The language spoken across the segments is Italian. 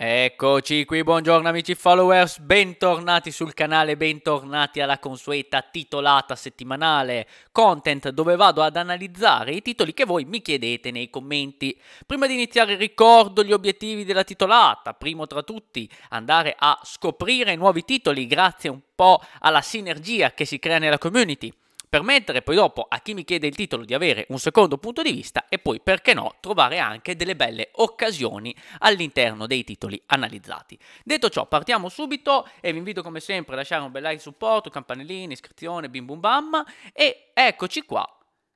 Eccoci qui, buongiorno amici followers, bentornati sul canale, bentornati alla consueta titolata settimanale content dove vado ad analizzare i titoli che voi mi chiedete nei commenti. Prima di iniziare ricordo gli obiettivi della titolata, primo tra tutti andare a scoprire nuovi titoli grazie un po' alla sinergia che si crea nella community permettere poi dopo a chi mi chiede il titolo di avere un secondo punto di vista e poi perché no trovare anche delle belle occasioni all'interno dei titoli analizzati. Detto ciò partiamo subito e vi invito come sempre a lasciare un bel like supporto, campanellina, iscrizione, bim bum bam e eccoci qua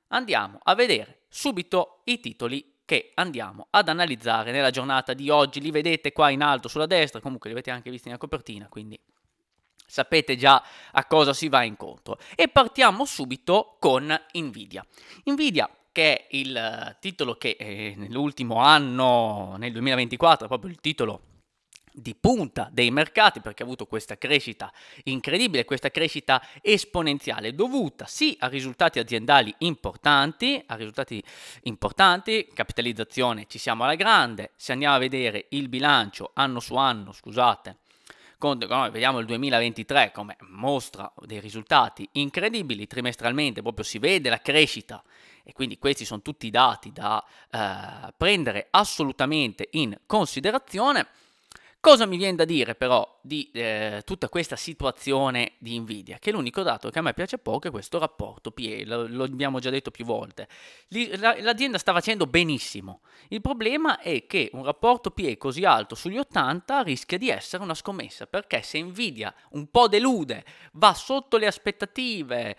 andiamo a vedere subito i titoli che andiamo ad analizzare nella giornata di oggi. Li vedete qua in alto sulla destra, comunque li avete anche visti nella copertina, quindi sapete già a cosa si va incontro. E partiamo subito con Nvidia. Nvidia che è il eh, titolo che eh, nell'ultimo anno, nel 2024, è proprio il titolo di punta dei mercati perché ha avuto questa crescita incredibile, questa crescita esponenziale dovuta sì a risultati aziendali importanti, a risultati importanti, capitalizzazione ci siamo alla grande, se andiamo a vedere il bilancio anno su anno, scusate, con, noi vediamo il 2023 come mostra dei risultati incredibili trimestralmente, proprio si vede la crescita e quindi questi sono tutti dati da eh, prendere assolutamente in considerazione. Cosa mi viene da dire però di eh, tutta questa situazione di Nvidia? Che l'unico dato che a me piace poco è questo rapporto PE, lo, lo abbiamo già detto più volte. L'azienda sta facendo benissimo, il problema è che un rapporto PE così alto sugli 80 rischia di essere una scommessa, perché se Nvidia un po' delude, va sotto le aspettative,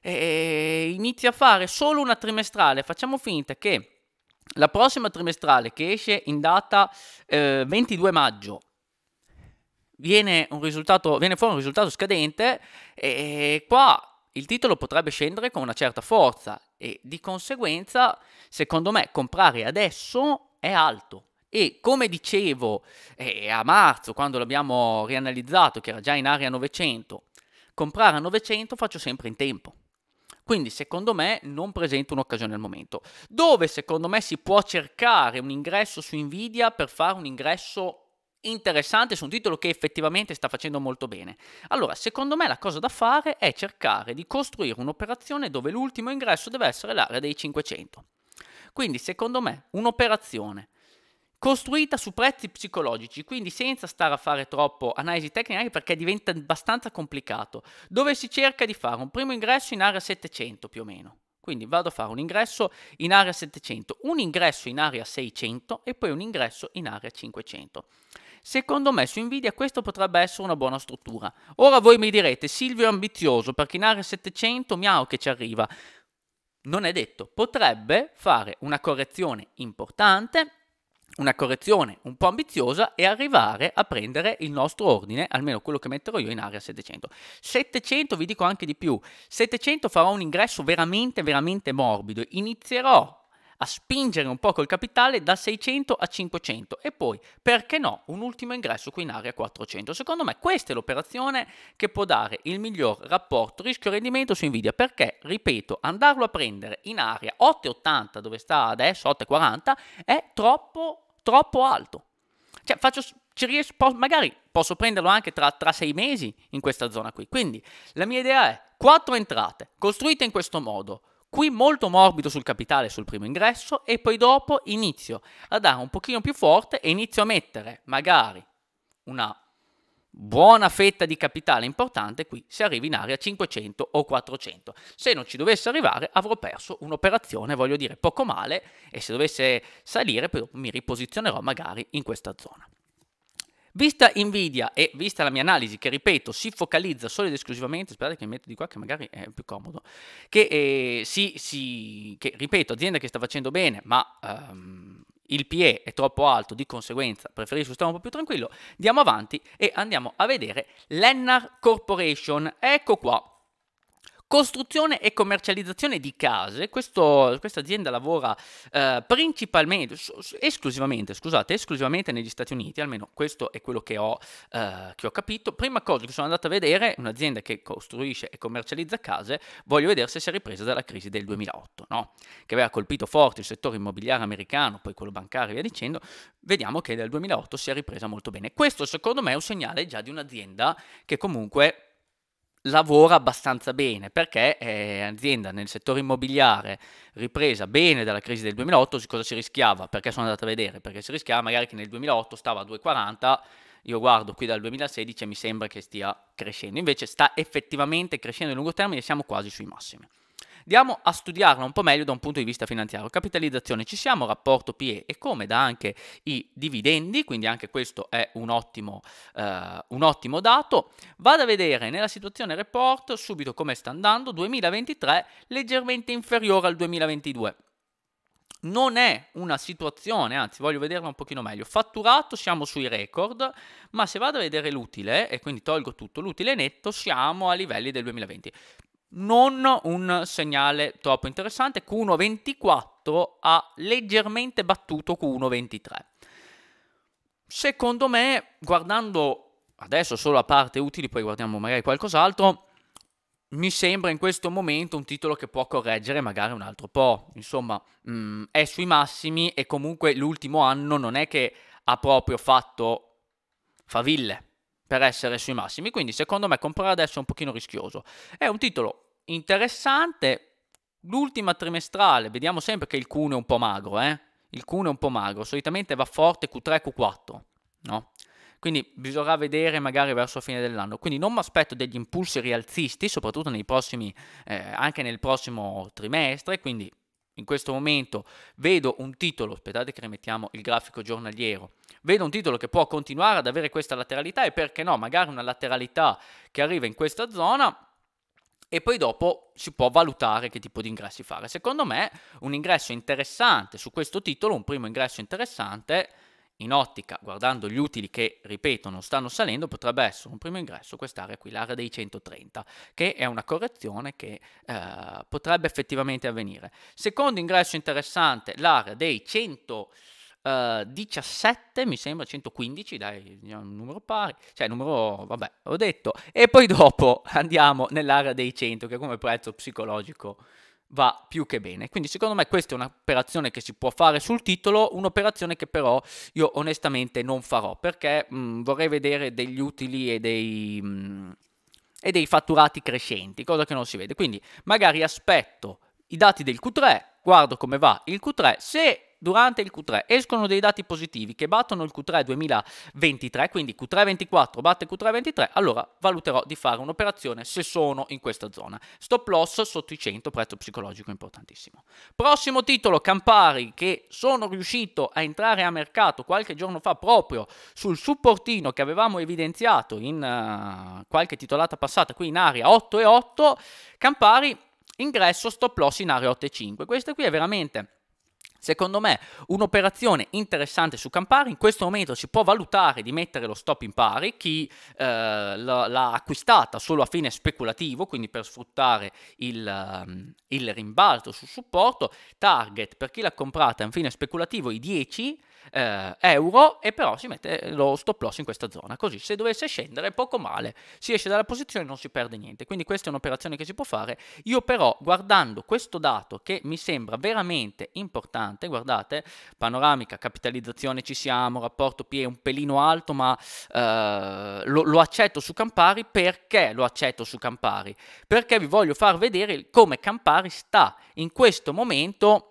e eh, inizia a fare solo una trimestrale, facciamo finta che la prossima trimestrale che esce in data eh, 22 maggio viene, viene, fuori un risultato scadente e qua il titolo potrebbe scendere con una certa forza e di conseguenza secondo me comprare adesso è alto. E come dicevo eh, a marzo, quando l'abbiamo rianalizzato, che era già in area 900, comprare a 900 faccio sempre in tempo. Quindi secondo me non presenta un'occasione al momento. Dove secondo me si può cercare un ingresso su Nvidia per fare un ingresso interessante su un titolo che effettivamente sta facendo molto bene. Allora, secondo me la cosa da fare è cercare di costruire un'operazione dove l'ultimo ingresso deve essere l'area dei 500. Quindi, secondo me, un'operazione costruita su prezzi psicologici, quindi senza stare a fare troppo analisi tecnica anche perché diventa abbastanza complicato, dove si cerca di fare un primo ingresso in area 700 più o meno. Quindi vado a fare un ingresso in area 700, un ingresso in area 600 e poi un ingresso in area 500. Secondo me su Nvidia questo potrebbe essere una buona struttura. Ora voi mi direte, Silvio è ambizioso perché in area 700 miau che ci arriva. Non è detto, potrebbe fare una correzione importante una correzione un po' ambiziosa e arrivare a prendere il nostro ordine, almeno quello che metterò io in area 700. 700 vi dico anche di più, 700 farò un ingresso veramente veramente morbido, inizierò a spingere un po' col capitale da 600 a 500 e poi, perché no, un ultimo ingresso qui in area 400. Secondo me questa è l'operazione che può dare il miglior rapporto rischio-rendimento su Nvidia perché, ripeto, andarlo a prendere in area 8,80 dove sta adesso, 8,40 è troppo troppo alto. Cioè, faccio, riesco, magari posso prenderlo anche tra, tra sei mesi in questa zona qui. Quindi la mia idea è quattro entrate costruite in questo modo. Qui molto morbido sul capitale sul primo ingresso e poi dopo inizio a dare un pochino più forte e inizio a mettere magari una buona fetta di capitale importante qui se arrivi in area 500 o 400. Se non ci dovesse arrivare avrò perso un'operazione, voglio dire, poco male e se dovesse salire poi mi riposizionerò magari in questa zona. Vista Nvidia e vista la mia analisi, che ripeto si focalizza solo ed esclusivamente, aspettate che mi metto di qua che magari è più comodo, che, eh, si, si, che ripeto, azienda che sta facendo bene, ma... Um, il PE è troppo alto, di conseguenza preferisco stare un po' più tranquillo, andiamo avanti e andiamo a vedere l'Ennar Corporation, ecco qua, costruzione e commercializzazione di case. questa azienda lavora eh, principalmente, esclusivamente, scusate, esclusivamente negli Stati Uniti, almeno questo è quello che ho, eh, che ho capito. Prima cosa che sono andato a vedere, un'azienda che costruisce e commercializza case, voglio vedere se si è ripresa dalla crisi del 2008, no? che aveva colpito forte il settore immobiliare americano, poi quello bancario e via dicendo. Vediamo che dal 2008 si è ripresa molto bene. Questo secondo me è un segnale già di un'azienda che comunque lavora abbastanza bene perché è eh, azienda nel settore immobiliare ripresa bene dalla crisi del 2008, cosa si rischiava? Perché sono andato a vedere, perché si rischiava magari che nel 2008 stava a 2,40, io guardo qui dal 2016 e mi sembra che stia crescendo, invece sta effettivamente crescendo a lungo termine e siamo quasi sui massimi. Andiamo a studiarla un po' meglio da un punto di vista finanziario. Capitalizzazione ci siamo, rapporto PE e come da anche i dividendi, quindi anche questo è un ottimo, eh, un ottimo dato. Vado a vedere nella situazione report subito come sta andando, 2023 leggermente inferiore al 2022 non è una situazione, anzi voglio vederla un pochino meglio. Fatturato siamo sui record, ma se vado a vedere l'utile, e quindi tolgo tutto, l'utile netto siamo a livelli del 2020 non un segnale troppo interessante. Q1.24 ha leggermente battuto Q1.23. Secondo me, guardando adesso solo la parte utili, poi guardiamo magari qualcos'altro, mi sembra in questo momento un titolo che può correggere magari un altro po'. Insomma, mh, mm, è sui massimi e comunque l'ultimo anno non è che ha proprio fatto faville per essere sui massimi, quindi secondo me comprare adesso è un pochino rischioso. È un titolo interessante. L'ultima trimestrale, vediamo sempre che il cuneo è un po' magro, eh? Il cuno è un po' magro, solitamente va forte Q3, Q4, no? Quindi bisognerà vedere magari verso fine dell'anno. Quindi non mi aspetto degli impulsi rialzisti, soprattutto nei prossimi, eh, anche nel prossimo trimestre, quindi in questo momento vedo un titolo, aspettate che rimettiamo il grafico giornaliero, vedo un titolo che può continuare ad avere questa lateralità e perché no, magari una lateralità che arriva in questa zona e poi dopo si può valutare che tipo di ingressi fare. Secondo me un ingresso interessante su questo titolo, un primo ingresso interessante in ottica, guardando gli utili che, ripeto, non stanno salendo, potrebbe essere un primo ingresso quest'area qui, l'area dei 130, che è una correzione che eh, potrebbe effettivamente avvenire. Secondo ingresso interessante, l'area dei 130. Uh, eh, 17 mi sembra 115 dai un numero pari cioè numero vabbè ho detto e poi dopo andiamo nell'area dei 100 che come prezzo psicologico va più che bene quindi secondo me questa è un'operazione che si può fare sul titolo un'operazione che però io onestamente non farò perché mh, mm, vorrei vedere degli utili e dei mh, mm, e dei fatturati crescenti cosa che non si vede quindi magari aspetto i dati del Q3 guardo come va il Q3 se durante il Q3 escono dei dati positivi che battono il Q3 2023, quindi Q3 24 batte Q3 23, allora valuterò di fare un'operazione se sono in questa zona. Stop loss sotto i 100, prezzo psicologico importantissimo. Prossimo titolo, Campari, che sono riuscito a entrare a mercato qualche giorno fa proprio sul supportino che avevamo evidenziato in uh, qualche titolata passata, qui in area 8 e 8, Campari ingresso stop loss in area 8 e 5. Questa qui è veramente Secondo me un'operazione interessante su Campari, in questo momento si può valutare di mettere lo stop in pari, chi eh, l'ha, acquistata solo a fine speculativo, quindi per sfruttare il, ehm, il rimbalzo sul supporto, target per chi l'ha comprata a fine speculativo i 10, eh, euro e però si mette lo stop loss in questa zona. Così se dovesse scendere poco male, si esce dalla posizione e non si perde niente. Quindi questa è un'operazione che si può fare. Io però guardando questo dato che mi sembra veramente importante, guardate, panoramica, capitalizzazione ci siamo, rapporto PE un pelino alto, ma eh, lo, lo accetto su Campari perché lo accetto su Campari? Perché vi voglio far vedere come Campari sta in questo momento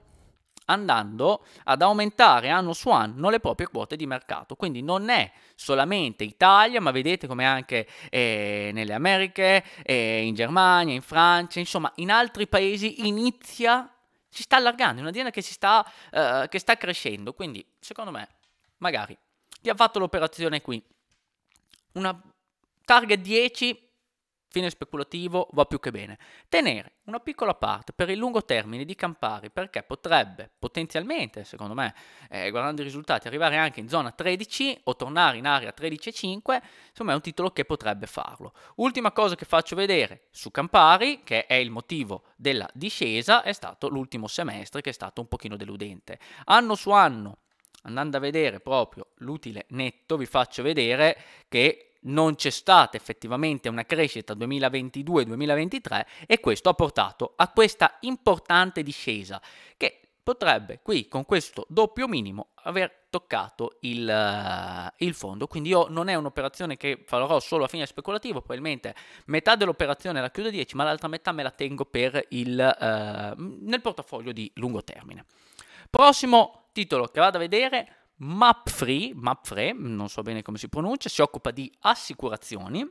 andando ad aumentare anno su anno le proprie quote di mercato. Quindi non è solamente Italia, ma vedete come anche eh, nelle Americhe, eh, in Germania, in Francia, insomma in altri paesi inizia, si sta allargando, è un'azienda che, sta, eh, che sta crescendo. Quindi secondo me, magari, ti ha fatto l'operazione qui, una target 10 fine speculativo va più che bene. Tenere una piccola parte per il lungo termine di Campari perché potrebbe potenzialmente, secondo me, eh, guardando i risultati, arrivare anche in zona 13 o tornare in area 13-5, insomma è un titolo che potrebbe farlo. Ultima cosa che faccio vedere su Campari, che è il motivo della discesa, è stato l'ultimo semestre che è stato un pochino deludente. Anno su anno, andando a vedere proprio l'utile netto, vi faccio vedere che non c'è stata effettivamente una crescita 2022-2023 e questo ha portato a questa importante discesa che potrebbe qui con questo doppio minimo aver toccato il, uh, il, fondo quindi io non è un'operazione che farò solo a fine speculativo probabilmente metà dell'operazione la chiudo a 10 ma l'altra metà me la tengo per il, uh, nel portafoglio di lungo termine prossimo titolo che vado a vedere Mapfree, Mapfre, non so bene come si pronuncia, si occupa di assicurazioni.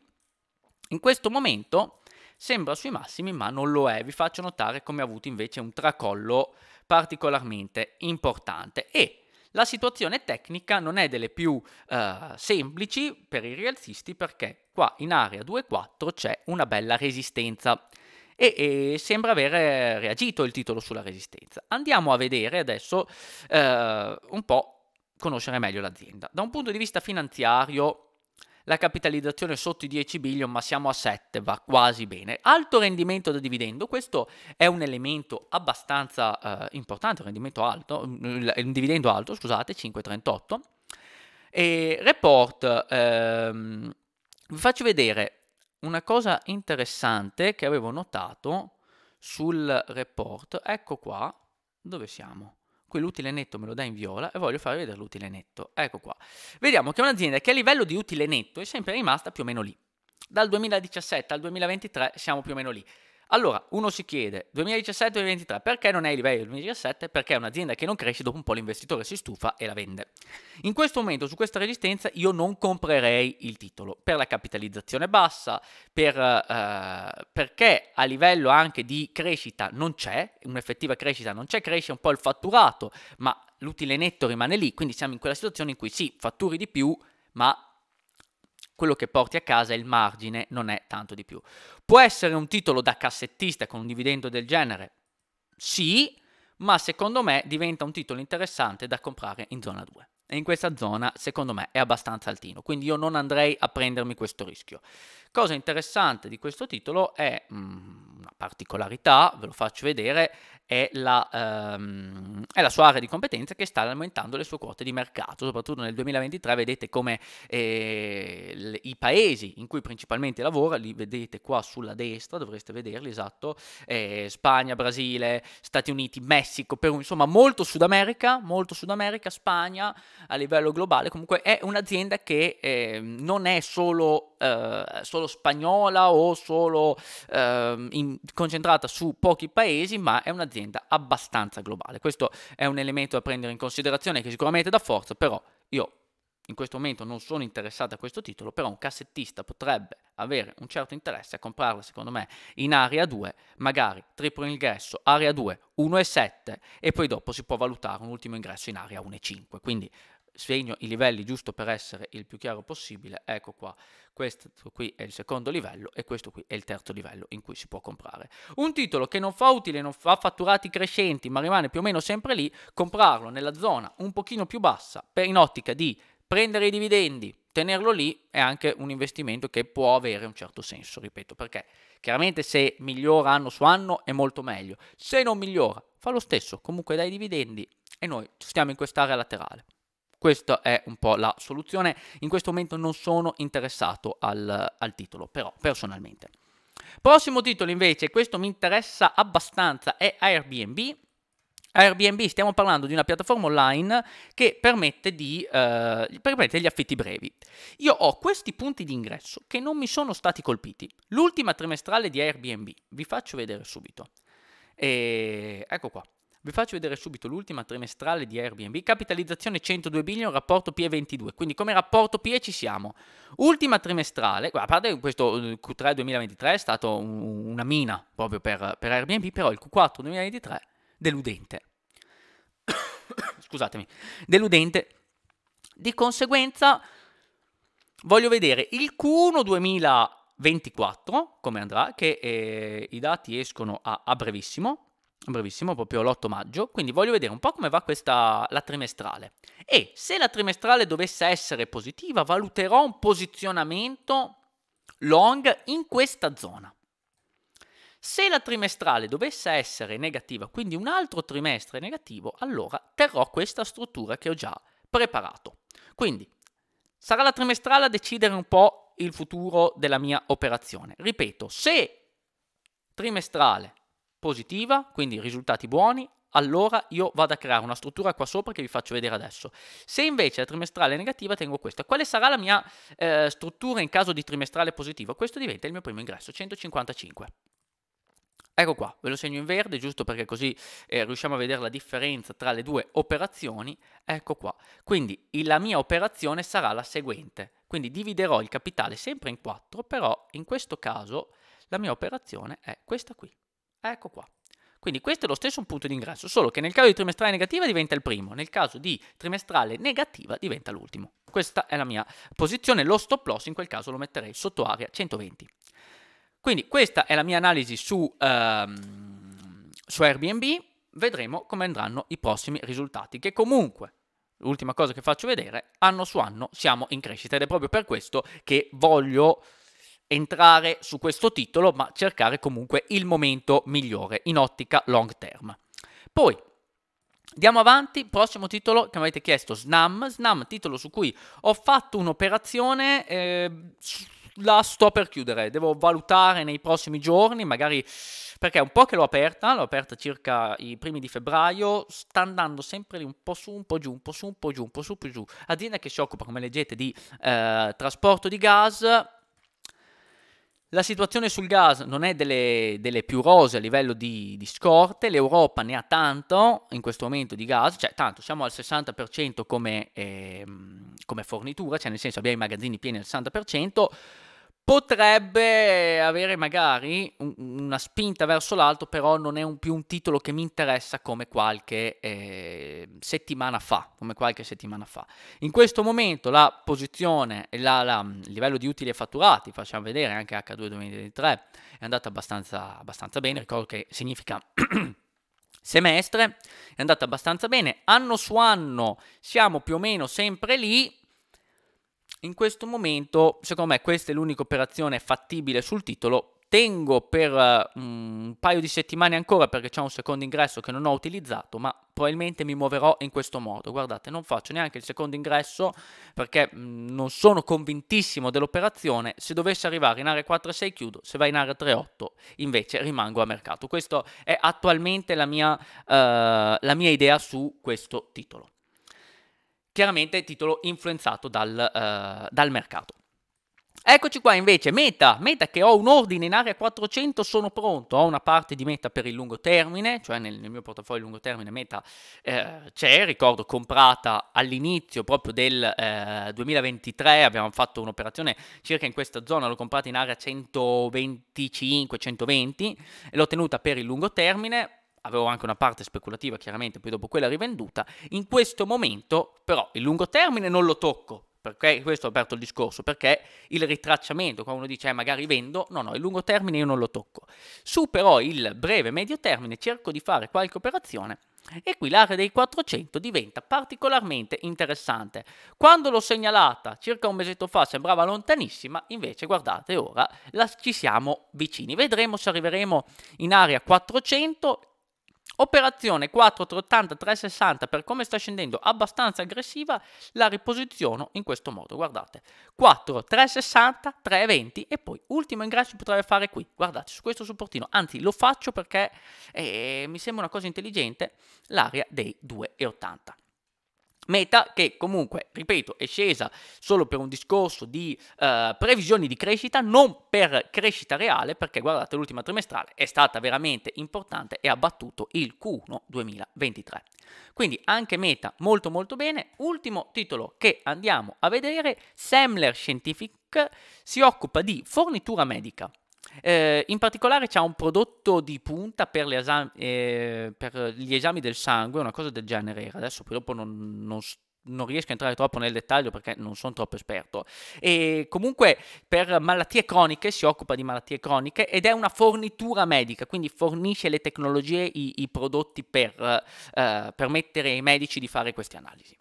In questo momento sembra sui massimi, ma non lo è. Vi faccio notare come ha avuto invece un tracollo particolarmente importante e la situazione tecnica non è delle più eh, semplici per i rialzisti perché qua in area 2-4 c'è una bella resistenza e, e, sembra aver reagito il titolo sulla resistenza. Andiamo a vedere adesso eh, un po' conoscere meglio l'azienda. Da un punto di vista finanziario, la capitalizzazione è sotto i 10 billion, ma siamo a 7, va quasi bene. Alto rendimento da dividendo, questo è un elemento abbastanza eh, importante, un rendimento alto, mm, un dividendo alto, scusate, 5,38. E report, ehm, vi faccio vedere una cosa interessante che avevo notato sul report, ecco qua, dove siamo? qui l'utile netto me lo dà in viola e voglio farvi vedere l'utile netto. Ecco qua. Vediamo che è un'azienda che a livello di utile netto è sempre rimasta più o meno lì. Dal 2017 al 2023 siamo più o meno lì. Allora, uno si chiede, 2017-2023, perché non è ai livelli del 2017? Perché è un'azienda che non cresce, dopo un po' l'investitore si stufa e la vende. In questo momento, su questa resistenza, io non comprerei il titolo, per la capitalizzazione bassa, per, eh, perché a livello anche di crescita non c'è, un'effettiva crescita non c'è, cresce un po' il fatturato, ma l'utile netto rimane lì, quindi siamo in quella situazione in cui sì, fatturi di più, ma quello che porti a casa il margine, non è tanto di più. Può essere un titolo da cassettista con un dividendo del genere? Sì, ma secondo me diventa un titolo interessante da comprare in zona 2. E in questa zona, secondo me, è abbastanza altino, quindi io non andrei a prendermi questo rischio. Cosa interessante di questo titolo è... Mm, una particolarità, ve lo faccio vedere, è la, ehm, è la, sua area di competenza che sta aumentando le sue quote di mercato, soprattutto nel 2023 vedete come eh, i paesi in cui principalmente lavora, li vedete qua sulla destra, dovreste vederli esatto, eh, Spagna, Brasile, Stati Uniti, Messico, Perù, insomma molto Sud America, molto Sud America, Spagna a livello globale, comunque è un'azienda che eh, non è solo eh, solo spagnola o solo eh, in, concentrata su pochi paesi, ma è un'azienda abbastanza globale. Questo è un elemento da prendere in considerazione che sicuramente dà forza, però io in questo momento non sono interessato a questo titolo, però un cassettista potrebbe avere un certo interesse a comprarla, secondo me, in area 2, magari triplo ingresso, area 2, 1,7 e poi dopo si può valutare un ultimo ingresso in area 1,5. Quindi segno i livelli giusto per essere il più chiaro possibile, ecco qua, questo qui è il secondo livello e questo qui è il terzo livello in cui si può comprare. Un titolo che non fa utile, non fa fatturati crescenti, ma rimane più o meno sempre lì, comprarlo nella zona un pochino più bassa per in ottica di prendere i dividendi, tenerlo lì è anche un investimento che può avere un certo senso, ripeto, perché chiaramente se migliora anno su anno è molto meglio, se non migliora fa lo stesso, comunque dai dividendi e noi stiamo in quest'area laterale. Questa è un po' la soluzione. In questo momento non sono interessato al, al titolo, però personalmente. Prossimo titolo invece, questo mi interessa abbastanza, è Airbnb. Airbnb, stiamo parlando di una piattaforma online che permette, di, eh, permette gli affitti brevi. Io ho questi punti di ingresso che non mi sono stati colpiti. L'ultima trimestrale di Airbnb, vi faccio vedere subito. E... Ecco qua, vi faccio vedere subito l'ultima trimestrale di Airbnb, capitalizzazione 102 billion, rapporto PE 22, quindi come rapporto PE ci siamo. Ultima trimestrale, a parte questo eh, Q3 2023 è stato una mina proprio per, per Airbnb, però il Q4 2023 deludente. Scusatemi, deludente. Di conseguenza voglio vedere il Q1 2024 come andrà, che eh, i dati escono a, a brevissimo brevissimo, proprio l'8 maggio, quindi voglio vedere un po' come va questa, la trimestrale. E se la trimestrale dovesse essere positiva, valuterò un posizionamento long in questa zona. Se la trimestrale dovesse essere negativa, quindi un altro trimestre negativo, allora terrò questa struttura che ho già preparato. Quindi sarà la trimestrale a decidere un po' il futuro della mia operazione. Ripeto, se trimestrale positiva, quindi risultati buoni, allora io vado a creare una struttura qua sopra che vi faccio vedere adesso. Se invece la trimestrale è negativa, tengo questa. Quale sarà la mia eh, struttura in caso di trimestrale positiva? Questo diventa il mio primo ingresso, 155. Ecco qua, ve lo segno in verde giusto perché così eh, riusciamo a vedere la differenza tra le due operazioni. Ecco qua. Quindi la mia operazione sarà la seguente. Quindi dividerò il capitale sempre in 4, però in questo caso la mia operazione è questa qui. Ecco qua. Quindi questo è lo stesso punto di ingresso, solo che nel caso di trimestrale negativa diventa il primo, nel caso di trimestrale negativa diventa l'ultimo. Questa è la mia posizione, lo stop loss in quel caso lo metterei sotto area 120. Quindi questa è la mia analisi su, ehm, su Airbnb, vedremo come andranno i prossimi risultati, che comunque l'ultima cosa che faccio vedere, anno su anno siamo in crescita ed è proprio per questo che voglio entrare su questo titolo, ma cercare comunque il momento migliore in ottica long term. Poi Andiamo avanti, prossimo titolo che mi avete chiesto, Snam. Snam, titolo su cui ho fatto un'operazione, eh, la sto per chiudere, devo valutare nei prossimi giorni, magari perché è un po' che l'ho aperta, l'ho aperta circa i primi di febbraio, sta andando sempre lì un po' su, un po' giù, un po' su, un po' giù, un po' su, un po' giù. Azienda che si occupa, come leggete, di eh, trasporto di gas, la situazione sul gas non è delle, delle più rose a livello di, di, scorte, l'Europa ne ha tanto in questo momento di gas, cioè tanto siamo al 60% come, eh, come fornitura, cioè nel senso abbiamo i magazzini pieni al 60%, potrebbe avere magari un, una spinta verso l'alto, però non è un, più un titolo che mi interessa come qualche eh, settimana fa, come qualche settimana fa. In questo momento la posizione, il mm, livello di utili e fatturati, facciamo vedere anche H2 2023, è andata abbastanza, abbastanza bene, ricordo che significa... semestre è andata abbastanza bene, anno su anno siamo più o meno sempre lì, in questo momento, secondo me, questa è l'unica operazione fattibile sul titolo. Tengo per uh, un paio di settimane ancora perché c'è un secondo ingresso che non ho utilizzato, ma probabilmente mi muoverò in questo modo. Guardate, non faccio neanche il secondo ingresso perché mh, mm, non sono convintissimo dell'operazione. Se dovesse arrivare in area 4,6 chiudo, se va in area 3,8 invece rimango a mercato. Questa è attualmente la mia, uh, la mia idea su questo titolo chiaramente titolo influenzato dal, uh, dal mercato. Eccoci qua invece, meta, meta che ho un ordine in area 400, sono pronto, ho una parte di meta per il lungo termine, cioè nel, nel mio portafoglio lungo termine meta eh, c'è, ricordo comprata all'inizio proprio del eh, 2023, abbiamo fatto un'operazione circa in questa zona, l'ho comprata in area 125-120 e l'ho tenuta per il lungo termine, avevo anche una parte speculativa chiaramente, poi dopo quella rivenduta, in questo momento però il lungo termine non lo tocco, perché questo ho aperto il discorso, perché il ritracciamento, quando uno dice eh, magari vendo, no, no, il lungo termine io non lo tocco. Su però il breve medio termine cerco di fare qualche operazione e qui l'area dei 400 diventa particolarmente interessante. Quando l'ho segnalata circa un mesetto fa sembrava lontanissima, invece guardate ora la, ci siamo vicini. Vedremo se arriveremo in area 400 Operazione 480 360 per come sta scendendo abbastanza aggressiva, la riposiziono in questo modo, guardate. 4 360 320 e poi ultimo ingresso potrebbe fare qui, guardate, su questo supportino, anzi lo faccio perché eh, mi sembra una cosa intelligente, l'area dei 2,80. Meta che comunque, ripeto, è scesa solo per un discorso di uh, previsioni di crescita, non per crescita reale, perché guardate l'ultima trimestrale è stata veramente importante e ha battuto il Q1 2023. Quindi anche Meta molto molto bene. Ultimo titolo che andiamo a vedere, Semler Scientific si occupa di fornitura medica. Eh, in particolare c'è un prodotto di punta per, esami, eh, per, gli esami del sangue, una cosa del genere era. Adesso purtroppo non, non, non, riesco a entrare troppo nel dettaglio perché non sono troppo esperto. E comunque per malattie croniche si occupa di malattie croniche ed è una fornitura medica, quindi fornisce le tecnologie, i, i prodotti per eh, permettere ai medici di fare queste analisi.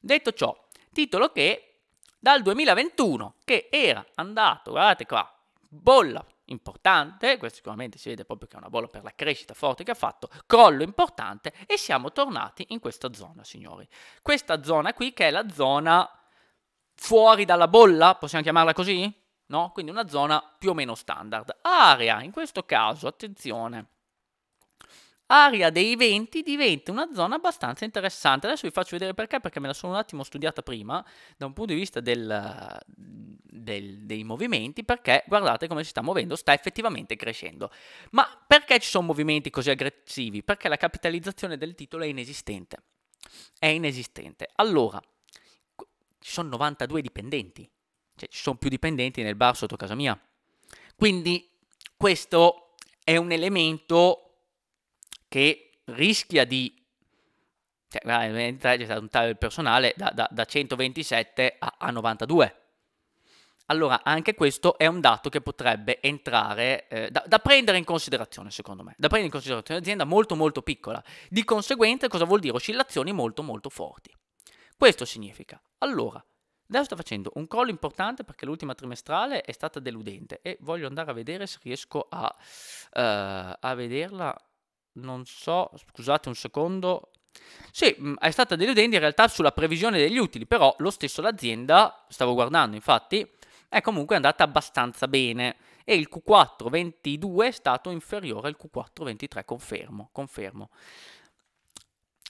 Detto ciò, titolo che dal 2021, che era andato, guardate qua, bolla importante, questo sicuramente si vede proprio che è una bolla per la crescita forte che ha fatto, crollo importante e siamo tornati in questa zona, signori. Questa zona qui che è la zona fuori dalla bolla, possiamo chiamarla così? No? Quindi una zona più o meno standard. Area, in questo caso, attenzione, Aria dei venti diventa una zona abbastanza interessante. Adesso vi faccio vedere perché, perché me la sono un attimo studiata prima da un punto di vista del, del, dei movimenti, perché guardate come si sta muovendo, sta effettivamente crescendo. Ma perché ci sono movimenti così aggressivi? Perché la capitalizzazione del titolo è inesistente. È inesistente. Allora, ci sono 92 dipendenti, cioè ci sono più dipendenti nel bar sotto casa mia. Quindi questo è un elemento che rischia di... Cioè, veramente c'è cioè, stato un taglio del personale da, da, da 127 a, a 92. Allora, anche questo è un dato che potrebbe entrare, eh, da, da, prendere in considerazione, secondo me. Da prendere in considerazione un'azienda molto, molto piccola. Di conseguenza, cosa vuol dire? Oscillazioni molto, molto forti. Questo significa, allora, adesso sta facendo un crollo importante perché l'ultima trimestrale è stata deludente e voglio andare a vedere se riesco a, uh, a vederla non so, scusate un secondo. Sì, mm, è stata deludente in realtà sulla previsione degli utili, però lo stesso l'azienda, stavo guardando infatti, è comunque andata abbastanza bene e il Q4 22 è stato inferiore al Q4 23, confermo, confermo.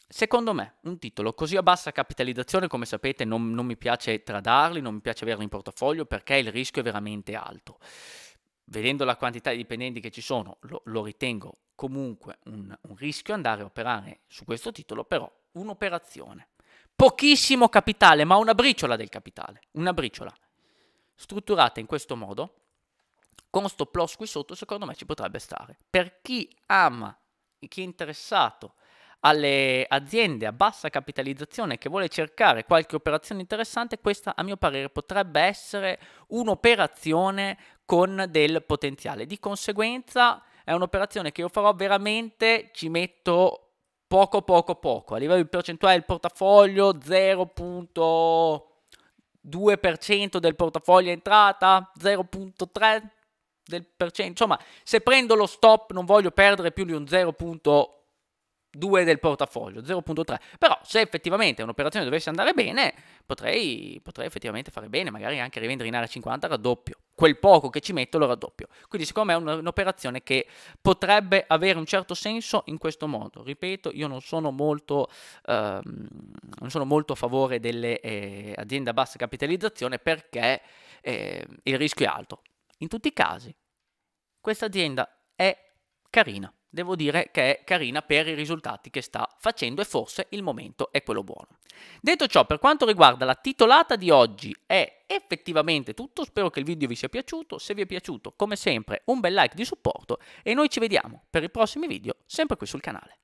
Secondo me, un titolo così a bassa capitalizzazione, come sapete, non, non mi piace tradarli, non mi piace averli in portafoglio perché il rischio è veramente alto vedendo la quantità di dipendenti che ci sono, lo, lo ritengo comunque un, un rischio andare a operare su questo titolo, però un'operazione. Pochissimo capitale, ma una briciola del capitale, una briciola. Strutturata in questo modo, con stop loss qui sotto, secondo me ci potrebbe stare. Per chi ama, chi è interessato alle aziende a bassa capitalizzazione che vuole cercare qualche operazione interessante, questa a mio parere potrebbe essere un'operazione con del potenziale. Di conseguenza è un'operazione che io farò veramente, ci metto poco poco poco, a livello di percentuale del portafoglio 0.2% del portafoglio entrata, 0.3% del percento, insomma se prendo lo stop non voglio perdere più di un 0.2 del portafoglio, 0.3, però se effettivamente un'operazione dovesse andare bene potrei, potrei effettivamente fare bene, magari anche rivendere in area 50 raddoppio quel poco che ci metto lo raddoppio. Quindi secondo me è un'operazione che potrebbe avere un certo senso in questo modo. Ripeto, io non sono molto, ehm, non sono molto a favore delle eh, aziende a bassa capitalizzazione perché eh, il rischio è alto. In tutti i casi, questa azienda è carina devo dire che è carina per i risultati che sta facendo e forse il momento è quello buono. Detto ciò, per quanto riguarda la titolata di oggi è effettivamente tutto, spero che il video vi sia piaciuto, se vi è piaciuto come sempre un bel like di supporto e noi ci vediamo per i prossimi video sempre qui sul canale.